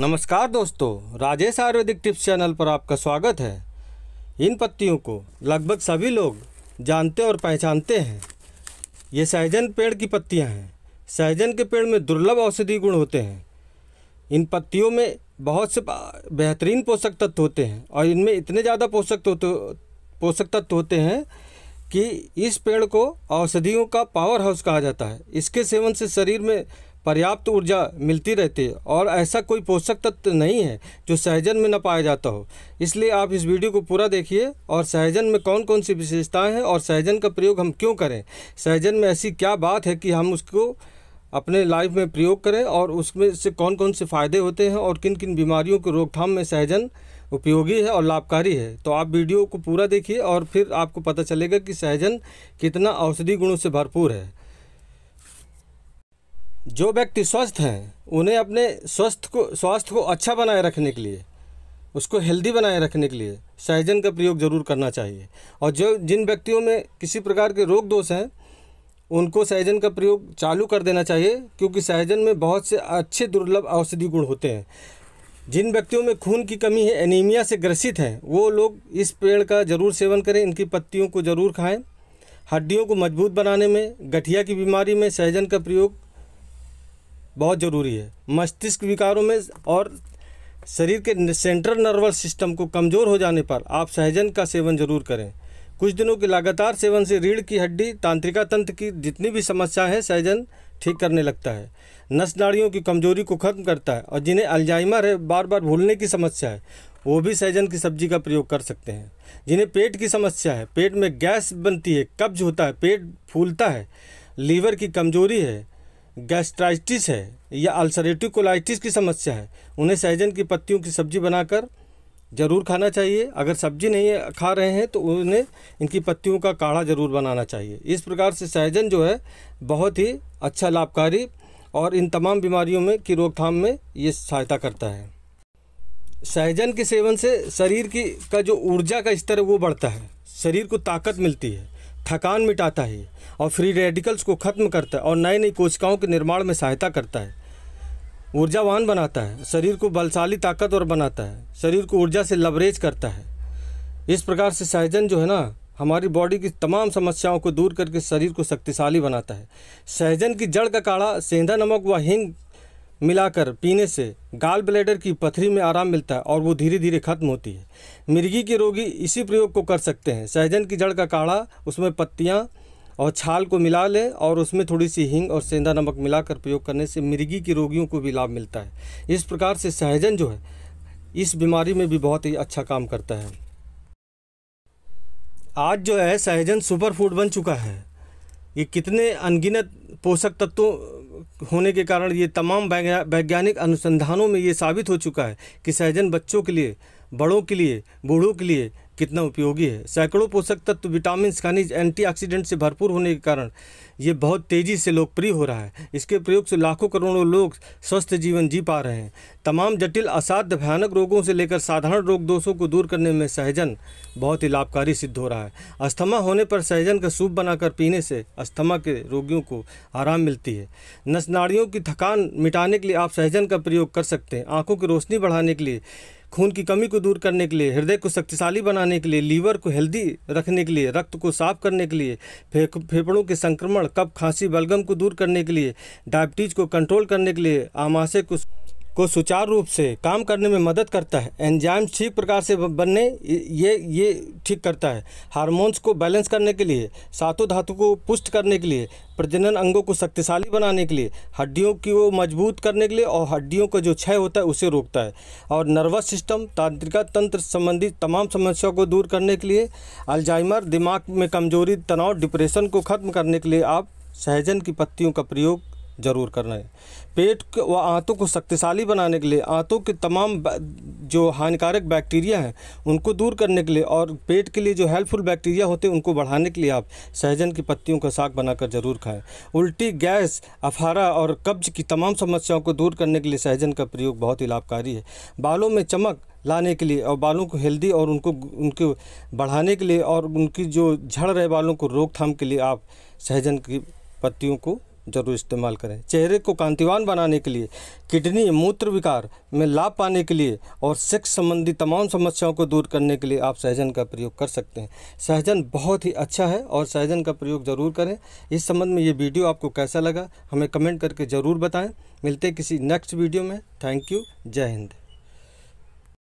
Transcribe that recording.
नमस्कार दोस्तों Rajesh Ayurvedic tips channel पर आपका स्वागत है इन पत्तियों को लगभग सभी लोग जानते और पहचानते हैं ये सहजन पेड़ की पत्तियां हैं सहजन के पेड़ में दुर्लभ औषधि गुण होते हैं इन पत्तियों में बहुत से बेहतरीन पोषक तत्व होते हैं और इनमें इतने ज़्यादा पोषक तत्व तो- पोषक तत्व होते हैं कि इस पेड़ को औषधियों का पावर हाउस कहा जाता है इसके सेवन से शरीर में पर्याप्त ऊर्जा मिलती रहती है और ऐसा कोई पोषक तत्व नहीं है जो सहजन में न पाया जाता हो इसलिए आप इस वीडियो को पूरा देखिए और सहजन में कौन कौन सी विशेषताएं हैं और सहजन का प्रयोग हम क्यों करें सहजन में ऐसी क्या बात है कि हम उसको अपने लाइफ में प्रयोग करें और उसमें से कौन कौन से फ़ायदे होते हैं और किन किन बीमारियों को रोकथाम में सहजन उपयोगी है और लाभकारी है तो आप वीडियो को पूरा देखिए और फिर आपको पता चलेगा कि सहजन कितना औषधि गुणों से भरपूर है जो व्यक्ति स्वस्थ हैं उन्हें अपने स्वस्थ को स्वास्थ्य को अच्छा बनाए रखने के लिए उसको हेल्दी बनाए रखने के लिए सहजन का प्रयोग ज़रूर करना चाहिए और जो जिन व्यक्तियों में किसी प्रकार के रोग दोष हैं उनको सहजन का प्रयोग चालू कर देना चाहिए क्योंकि सहजन में बहुत से अच्छे दुर्लभ औषधि गुण होते हैं जिन व्यक्तियों में खून की कमी है एनीमिया से ग्रसित हैं वो लोग इस पेड़ का ज़रूर सेवन करें इनकी पत्तियों को ज़रूर खाएं हड्डियों को मजबूत बनाने में गठिया की बीमारी में सहजन का प्रयोग बहुत ज़रूरी है मस्तिष्क विकारों में और शरीर के सेंट्रल नर्वस सिस्टम को कमज़ोर हो जाने पर आप सहजन का सेवन जरूर करें कुछ दिनों के लगातार सेवन से रीढ़ की हड्डी तांत्रिका तंत्र की जितनी भी समस्या है सहजन ठीक करने लगता है नस नाड़ियों की कमजोरी को खत्म करता है और जिन्हें अल्जाइमर है बार बार भूलने की समस्या है वो भी सहजन की सब्जी का प्रयोग कर सकते हैं जिन्हें पेट की समस्या है पेट में गैस बनती है कब्ज होता है पेट फूलता है लीवर की कमजोरी है गैस्ट्राइटिस है या अल्सरेटिव कोलाइटिस की समस्या है उन्हें सहजन की पत्तियों की सब्जी बनाकर ज़रूर खाना चाहिए अगर सब्जी नहीं खा रहे हैं तो उन्हें इनकी पत्तियों का काढ़ा ज़रूर बनाना चाहिए इस प्रकार से सहजन जो है बहुत ही अच्छा लाभकारी और इन तमाम बीमारियों में की रोकथाम में ये सहायता करता है सहजन के सेवन से शरीर की का जो ऊर्जा का स्तर है वो बढ़ता है शरीर को ताकत मिलती है थकान मिटाता है और फ्री रेडिकल्स को ख़त्म करता है और नई नई कोशिकाओं के निर्माण में सहायता करता है ऊर्जावान बनाता है शरीर को बलशाली ताकतवर बनाता है शरीर को ऊर्जा से लवरेज करता है इस प्रकार से सहजन जो है ना हमारी बॉडी की तमाम समस्याओं को दूर करके शरीर को शक्तिशाली बनाता है सहजन की जड़ का काढ़ा सेंधा नमक व हिंग मिलाकर पीने से गाल ब्लेडर की पथरी में आराम मिलता है और वो धीरे धीरे खत्म होती है मिर्गी के रोगी इसी प्रयोग को कर सकते हैं सहजन की जड़ का काढ़ा उसमें पत्तियाँ और छाल को मिला लें और उसमें थोड़ी सी हींग और सेंधा नमक मिलाकर प्रयोग करने से मिर्गी के रोगियों को भी लाभ मिलता है इस प्रकार से सहजन जो है इस बीमारी में भी बहुत ही अच्छा काम करता है आज जो है सहजन सुपर फूड बन चुका है ये कितने अनगिनत पोषक तत्वों होने के कारण ये तमाम वैज्ञानिक अनुसंधानों में ये साबित हो चुका है कि सहजन बच्चों के लिए बड़ों के लिए बूढ़ों के लिए कितना उपयोगी है सैकड़ों पोषक तत्व विटामिन खनिज एंटीऑक्सीडेंट से भरपूर होने के कारण ये बहुत तेज़ी से लोकप्रिय हो रहा है इसके प्रयोग से लाखों करोड़ों लोग स्वस्थ जीवन जी पा रहे हैं तमाम जटिल असाध्य भयानक रोगों से लेकर साधारण रोग दोषों को दूर करने में सहजन बहुत ही लाभकारी सिद्ध हो रहा है अस्थमा होने पर सहजन का सूप बनाकर पीने से अस्थमा के रोगियों को आराम मिलती है नस नाड़ियों की थकान मिटाने के लिए आप सहजन का प्रयोग कर सकते हैं आँखों की रोशनी बढ़ाने के लिए खून की कमी को दूर करने के लिए हृदय को शक्तिशाली बनाने के लिए लीवर को हेल्दी रखने के लिए रक्त को साफ करने के लिए फेफड़ों के संक्रमण कब खांसी बलगम को दूर करने के लिए डायबिटीज़ को कंट्रोल करने के लिए आमाशय को को सुचारू रूप से काम करने में मदद करता है एंजाइम ठीक प्रकार से बनने ये ये ठीक करता है हार्मोन्स को बैलेंस करने के लिए सातों धातु को पुष्ट करने के लिए प्रजनन अंगों को शक्तिशाली बनाने के लिए हड्डियों की वो मजबूत करने के लिए और हड्डियों का जो क्षय होता है उसे रोकता है और नर्वस सिस्टम तांत्रिका तंत्र संबंधी तमाम समस्याओं को दूर करने के लिए अल्जाइमर दिमाग में कमजोरी तनाव डिप्रेशन को खत्म करने के लिए आप सहजन की पत्तियों का प्रयोग ज़रूर करना है पेट व आंतों को शक्तिशाली बनाने के लिए आंतों के तमाम जो हानिकारक बैक्टीरिया हैं उनको दूर करने के लिए और पेट के लिए जो हेल्पफुल बैक्टीरिया होते हैं उनको बढ़ाने के लिए आप सहजन की पत्तियों का साग बनाकर ज़रूर खाएं उल्टी गैस अफारा और कब्ज की तमाम समस्याओं को दूर करने के लिए सहजन का प्रयोग बहुत ही लाभकारी है बालों में चमक लाने के लिए और बालों को हेल्दी और उनको उनके बढ़ाने के लिए और उनकी जो झड़ रहे बालों को रोकथाम के लिए आप सहजन की पत्तियों को जरूर इस्तेमाल करें चेहरे को कांतिवान बनाने के लिए किडनी मूत्र विकार में लाभ पाने के लिए और सेक्स संबंधी तमाम समस्याओं को दूर करने के लिए आप सहजन का प्रयोग कर सकते हैं सहजन बहुत ही अच्छा है और सहजन का प्रयोग ज़रूर करें इस संबंध में ये वीडियो आपको कैसा लगा हमें कमेंट करके ज़रूर बताएँ मिलते किसी नेक्स्ट वीडियो में थैंक यू जय हिंद